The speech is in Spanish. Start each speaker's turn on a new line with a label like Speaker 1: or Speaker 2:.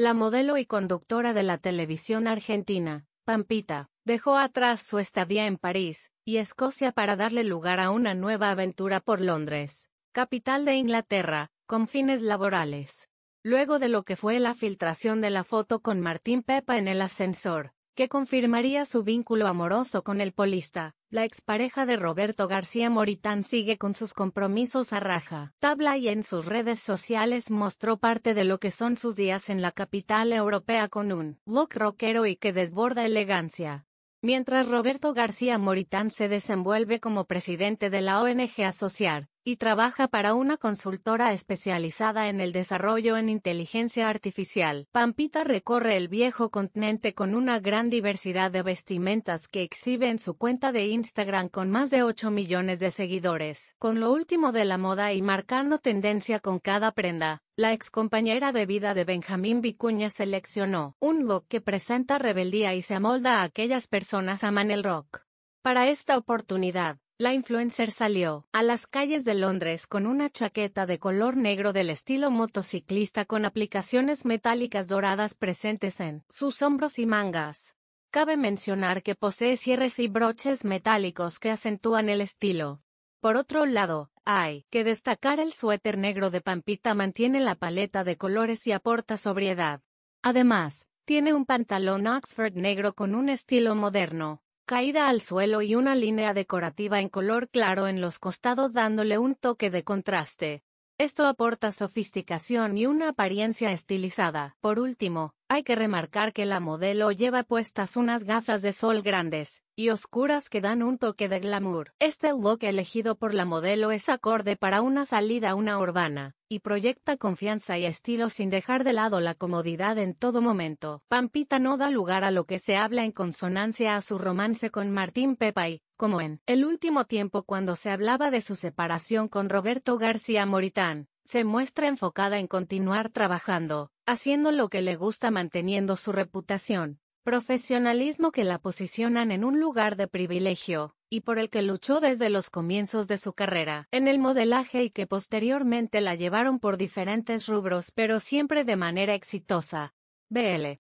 Speaker 1: La modelo y conductora de la televisión argentina, Pampita, dejó atrás su estadía en París y Escocia para darle lugar a una nueva aventura por Londres, capital de Inglaterra, con fines laborales. Luego de lo que fue la filtración de la foto con Martín Pepa en el ascensor, que confirmaría su vínculo amoroso con el polista. La expareja de Roberto García Moritán sigue con sus compromisos a raja. Tabla y en sus redes sociales mostró parte de lo que son sus días en la capital europea con un look rockero y que desborda elegancia. Mientras Roberto García Moritán se desenvuelve como presidente de la ONG Asociar, y trabaja para una consultora especializada en el desarrollo en inteligencia artificial. Pampita recorre el viejo continente con una gran diversidad de vestimentas que exhibe en su cuenta de Instagram con más de 8 millones de seguidores. Con lo último de la moda y marcando tendencia con cada prenda, la ex compañera de vida de Benjamín Vicuña seleccionó un look que presenta rebeldía y se amolda a aquellas personas aman el rock. Para esta oportunidad, la influencer salió a las calles de Londres con una chaqueta de color negro del estilo motociclista con aplicaciones metálicas doradas presentes en sus hombros y mangas. Cabe mencionar que posee cierres y broches metálicos que acentúan el estilo. Por otro lado, hay que destacar el suéter negro de Pampita mantiene la paleta de colores y aporta sobriedad. Además, tiene un pantalón Oxford negro con un estilo moderno caída al suelo y una línea decorativa en color claro en los costados dándole un toque de contraste. Esto aporta sofisticación y una apariencia estilizada. Por último, hay que remarcar que la modelo lleva puestas unas gafas de sol grandes y oscuras que dan un toque de glamour. Este look elegido por la modelo es acorde para una salida a una urbana y proyecta confianza y estilo sin dejar de lado la comodidad en todo momento. Pampita no da lugar a lo que se habla en consonancia a su romance con Martín Pepay, como en el último tiempo cuando se hablaba de su separación con Roberto García Moritán se muestra enfocada en continuar trabajando, haciendo lo que le gusta manteniendo su reputación, profesionalismo que la posicionan en un lugar de privilegio, y por el que luchó desde los comienzos de su carrera en el modelaje y que posteriormente la llevaron por diferentes rubros pero siempre de manera exitosa. BL